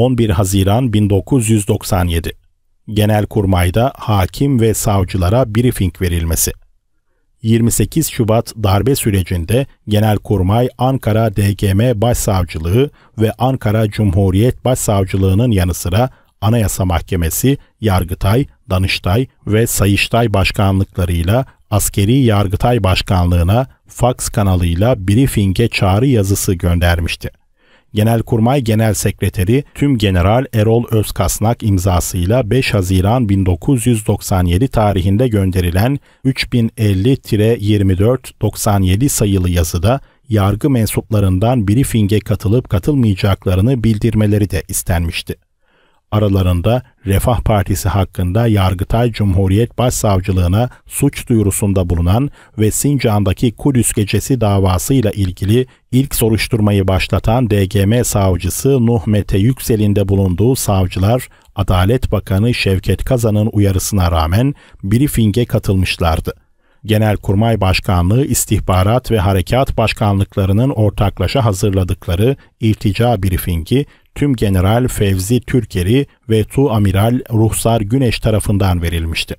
11 Haziran 1997 Genelkurmay'da hakim ve savcılara briefing verilmesi. 28 Şubat darbe sürecinde Genelkurmay Ankara DGM Başsavcılığı ve Ankara Cumhuriyet Başsavcılığının yanı sıra Anayasa Mahkemesi, Yargıtay, Danıştay ve Sayıştay başkanlıklarıyla Askeri Yargıtay Başkanlığına fax kanalıyla briefing'e çağrı yazısı göndermişti. Genelkurmay Genel Sekreteri Tüm General Erol Özkasnak imzasıyla 5 Haziran 1997 tarihinde gönderilen 3050 97 sayılı yazıda yargı mensuplarından briefinge katılıp katılmayacaklarını bildirmeleri de istenmişti. Aralarında Refah Partisi hakkında Yargıtay Cumhuriyet Başsavcılığına suç duyurusunda bulunan ve Sincan'daki Kudüs gecesi davasıyla ilgili ilk soruşturmayı başlatan DGM savcısı Nuh Mete Yüksel'in de bulunduğu savcılar Adalet Bakanı Şevket Kazan'ın uyarısına rağmen briefinge katılmışlardı. Genelkurmay Başkanlığı İstihbarat ve Harekat Başkanlıklarının ortaklaşa hazırladıkları iltica briefingi Tüm General Fevzi Türkeri ve Tu Amiral Ruhsar Güneş tarafından verilmişti.